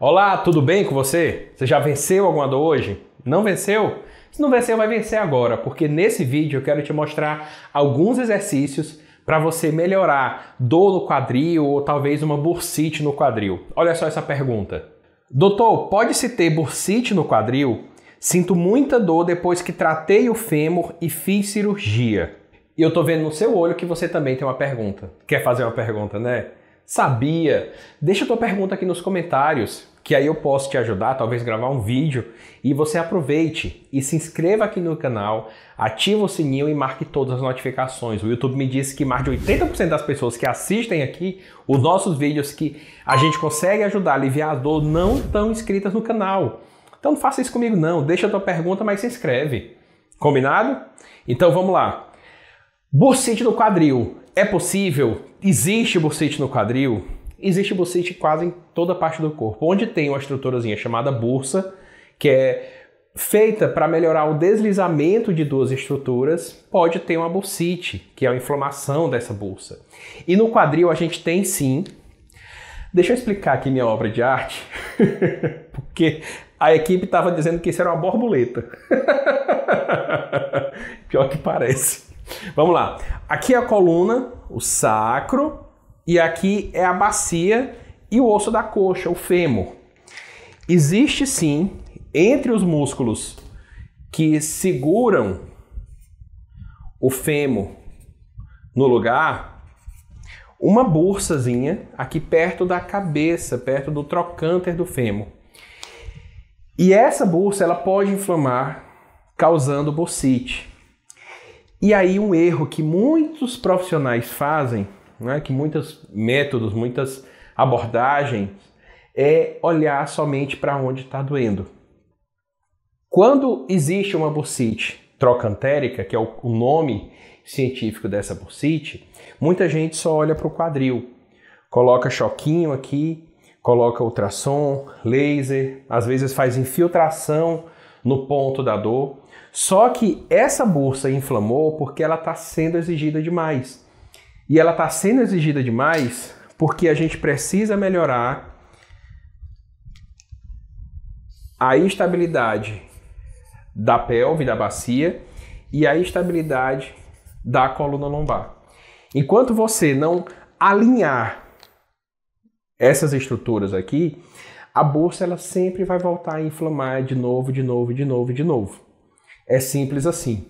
Olá, tudo bem com você? Você já venceu alguma dor hoje? Não venceu? Se não venceu, vai vencer agora, porque nesse vídeo eu quero te mostrar alguns exercícios para você melhorar dor no quadril ou talvez uma bursite no quadril. Olha só essa pergunta. Doutor, pode-se ter bursite no quadril? Sinto muita dor depois que tratei o fêmur e fiz cirurgia. E eu tô vendo no seu olho que você também tem uma pergunta. Quer fazer uma pergunta, né? Sabia? Deixa tua pergunta aqui nos comentários, que aí eu posso te ajudar, talvez gravar um vídeo e você aproveite e se inscreva aqui no canal, ativa o sininho e marque todas as notificações. O YouTube me disse que mais de 80% das pessoas que assistem aqui os nossos vídeos que a gente consegue ajudar a aliviar a dor não estão inscritas no canal. Então não faça isso comigo não, deixa tua pergunta, mas se inscreve. Combinado? Então vamos lá. Bursite no quadril é possível? Existe bursite no quadril? Existe bursite quase em toda parte do corpo. Onde tem uma estruturazinha chamada bursa, que é feita para melhorar o deslizamento de duas estruturas, pode ter uma bursite, que é a inflamação dessa bursa. E no quadril a gente tem sim. Deixa eu explicar aqui minha obra de arte, porque a equipe estava dizendo que isso era uma borboleta. Pior que parece. Vamos lá. Aqui é a coluna, o sacro, e aqui é a bacia e o osso da coxa, o fêmur. Existe sim, entre os músculos que seguram o fêmur no lugar, uma bursazinha aqui perto da cabeça, perto do trocânter do fêmur. E essa bursa ela pode inflamar causando bursite. E aí um erro que muitos profissionais fazem, né, que muitos métodos, muitas abordagens, é olhar somente para onde está doendo. Quando existe uma bursite trocantérica, que é o nome científico dessa bursite, muita gente só olha para o quadril. Coloca choquinho aqui, coloca ultrassom, laser, às vezes faz infiltração no ponto da dor. Só que essa bolsa inflamou porque ela está sendo exigida demais. E ela está sendo exigida demais porque a gente precisa melhorar a estabilidade da pelve, da bacia e a estabilidade da coluna lombar. Enquanto você não alinhar essas estruturas aqui, a bolsa ela sempre vai voltar a inflamar de novo, de novo, de novo, de novo. É simples assim.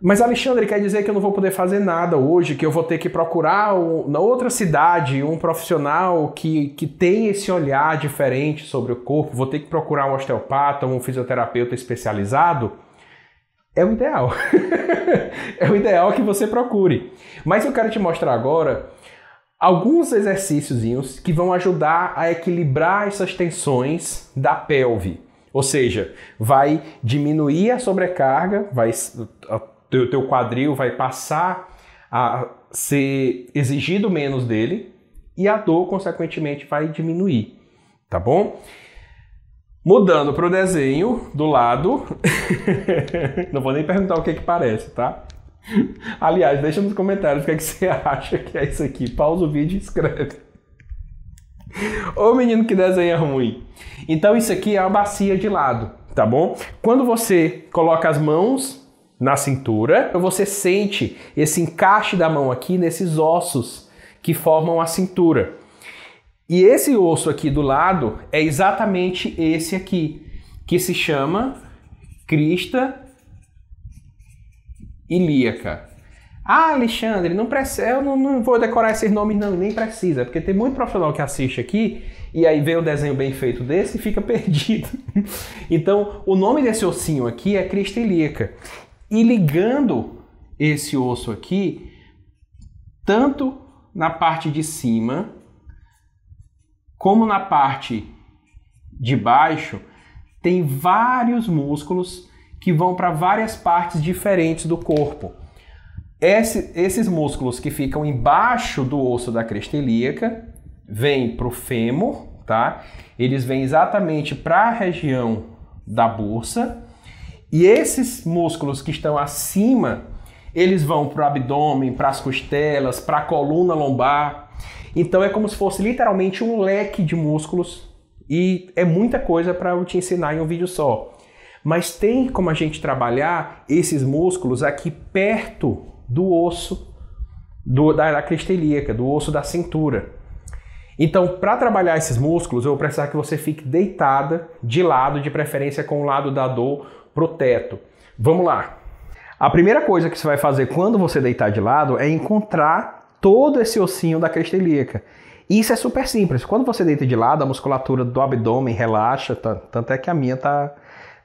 Mas Alexandre quer dizer que eu não vou poder fazer nada hoje, que eu vou ter que procurar na outra cidade um profissional que, que tem esse olhar diferente sobre o corpo, vou ter que procurar um osteopata, um fisioterapeuta especializado. É o ideal. é o ideal que você procure. Mas eu quero te mostrar agora alguns exercícios que vão ajudar a equilibrar essas tensões da pelve. Ou seja, vai diminuir a sobrecarga, vai o teu, quadril vai passar a ser exigido menos dele e a dor consequentemente vai diminuir, tá bom? Mudando para o desenho do lado, não vou nem perguntar o que que parece, tá? Aliás, deixa nos comentários o que, é que você acha que é isso aqui. Pausa o vídeo e escreve. Ô menino que desenha ruim. Então isso aqui é uma bacia de lado, tá bom? Quando você coloca as mãos na cintura, então você sente esse encaixe da mão aqui nesses ossos que formam a cintura. E esse osso aqui do lado é exatamente esse aqui, que se chama crista ilíaca. Ah, Alexandre, não precisa, eu não, não, vou decorar esses nomes não, nem precisa, porque tem muito profissional que assiste aqui e aí vê o um desenho bem feito desse e fica perdido. então, o nome desse ossinho aqui é crista ilíaca. E ligando esse osso aqui, tanto na parte de cima como na parte de baixo, tem vários músculos que vão para várias partes diferentes do corpo. Esse, esses músculos que ficam embaixo do osso da crestelíaca ilíaca vêm para o fêmur, tá? Eles vêm exatamente para a região da bolsa. E esses músculos que estão acima, eles vão para o abdômen, para as costelas, para a coluna lombar. Então é como se fosse literalmente um leque de músculos e é muita coisa para eu te ensinar em um vídeo só. Mas tem como a gente trabalhar esses músculos aqui perto do osso do, da, da crista ilíaca, do osso da cintura. Então, para trabalhar esses músculos, eu vou precisar que você fique deitada de lado, de preferência com o lado da dor pro teto. Vamos lá. A primeira coisa que você vai fazer quando você deitar de lado é encontrar todo esse ossinho da crista ilíaca. Isso é super simples. Quando você deita de lado, a musculatura do abdômen relaxa, tanto é que a minha tá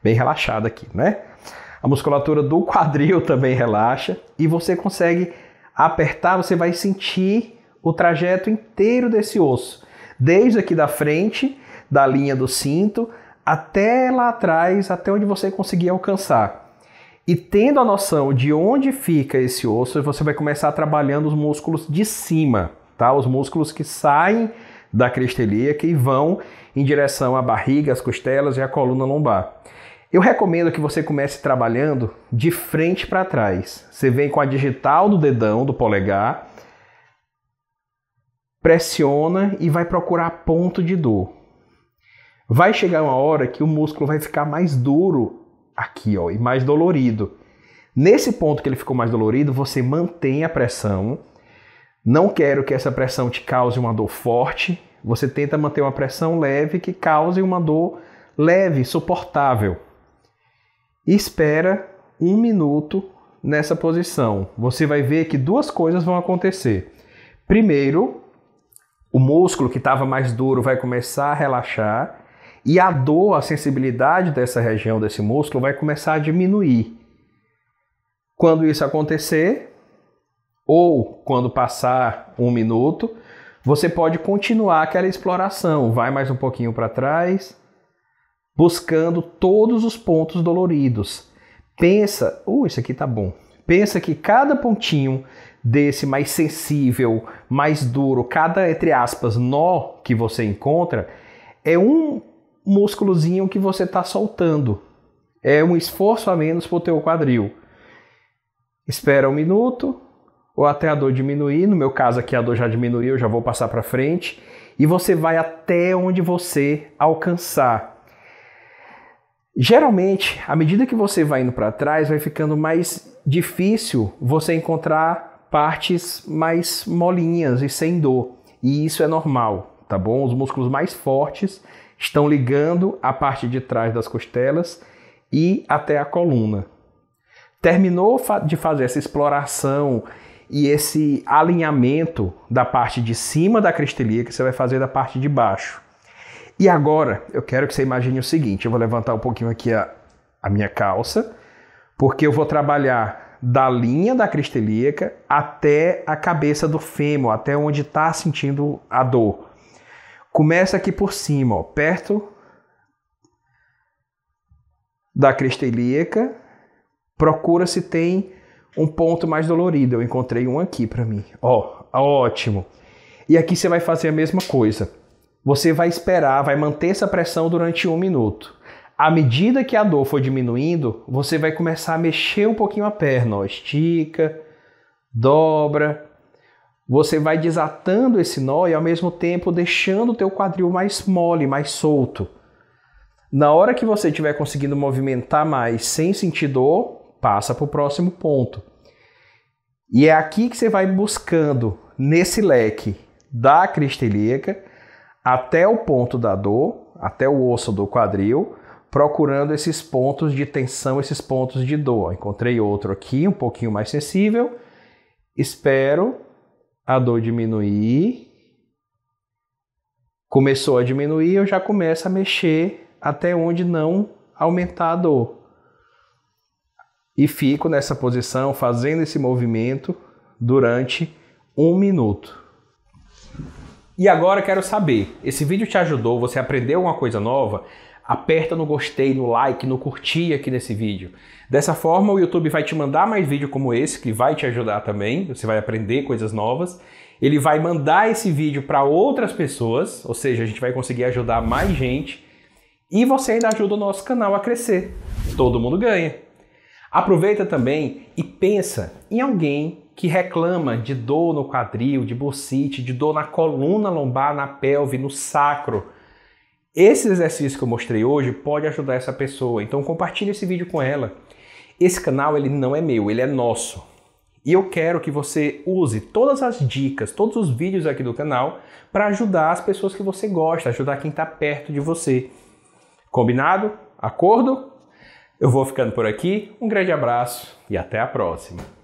bem relaxado aqui, né? A musculatura do quadril também relaxa e você consegue apertar, você vai sentir o trajeto inteiro desse osso, desde aqui da frente, da linha do cinto, até lá atrás, até onde você conseguir alcançar. E tendo a noção de onde fica esse osso, você vai começar trabalhando os músculos de cima, tá? Os músculos que saem da crestelia que vão em direção à barriga, às costelas e à coluna lombar. Eu recomendo que você comece trabalhando de frente para trás. Você vem com a digital do dedão, do polegar, pressiona e vai procurar ponto de dor. Vai chegar uma hora que o músculo vai ficar mais duro aqui, ó, e mais dolorido. Nesse ponto que ele ficou mais dolorido, você mantém a pressão. Não quero que essa pressão te cause uma dor forte. Você tenta manter uma pressão leve que cause uma dor leve, suportável espera um minuto nessa posição. Você vai ver que duas coisas vão acontecer. Primeiro, o músculo que estava mais duro vai começar a relaxar e a dor, a sensibilidade dessa região desse músculo vai começar a diminuir. Quando isso acontecer, ou quando passar um minuto, você pode continuar aquela exploração. Vai mais um pouquinho para trás, buscando todos os pontos doloridos. Pensa, uh, isso aqui tá bom. Pensa que cada pontinho desse mais sensível, mais duro, cada entre aspas nó que você encontra é um músculozinho que você está soltando. É um esforço a menos para o teu quadril. Espera um minuto ou até a dor diminuir. No meu caso aqui a dor já diminuiu, eu já vou passar para frente e você vai até onde você alcançar. Geralmente, à medida que você vai indo para trás, vai ficando mais difícil você encontrar partes mais molinhas e sem dor. E isso é normal, tá bom? Os músculos mais fortes estão ligando a parte de trás das costelas e até a coluna. Terminou de fazer essa exploração e esse alinhamento da parte de cima da cristelia que você vai fazer da parte de baixo. E agora eu quero que você imagine o seguinte: eu vou levantar um pouquinho aqui a, a minha calça, porque eu vou trabalhar da linha da cristelíaca até a cabeça do fêmur, até onde está sentindo a dor. Começa aqui por cima, ó, perto da cristelíaca. Procura se tem um ponto mais dolorido. Eu encontrei um aqui para mim. Ó, ótimo. E aqui você vai fazer a mesma coisa. Você vai esperar, vai manter essa pressão durante um minuto. À medida que a dor for diminuindo, você vai começar a mexer um pouquinho a perna, ó. estica, dobra. Você vai desatando esse nó e ao mesmo tempo deixando o teu quadril mais mole, mais solto. Na hora que você estiver conseguindo movimentar mais sem sentir dor, passa para o próximo ponto. E é aqui que você vai buscando nesse leque da cristelíaca até o ponto da dor, até o osso do quadril, procurando esses pontos de tensão, esses pontos de dor. Encontrei outro aqui, um pouquinho mais sensível. Espero a dor diminuir. Começou a diminuir, eu já começo a mexer até onde não aumentar a dor. E fico nessa posição, fazendo esse movimento durante um minuto. E agora quero saber, esse vídeo te ajudou? Você aprendeu alguma coisa nova? Aperta no gostei, no like, no curtir aqui nesse vídeo. Dessa forma, o YouTube vai te mandar mais vídeo como esse, que vai te ajudar também, você vai aprender coisas novas. Ele vai mandar esse vídeo para outras pessoas, ou seja, a gente vai conseguir ajudar mais gente. E você ainda ajuda o nosso canal a crescer. Todo mundo ganha. Aproveita também e pensa em alguém que reclama de dor no quadril, de bursite, de dor na coluna lombar, na pelve, no sacro. Esse exercício que eu mostrei hoje pode ajudar essa pessoa, então compartilhe esse vídeo com ela. Esse canal ele não é meu, ele é nosso. E eu quero que você use todas as dicas, todos os vídeos aqui do canal para ajudar as pessoas que você gosta, ajudar quem está perto de você. Combinado? Acordo? Eu vou ficando por aqui. Um grande abraço e até a próxima.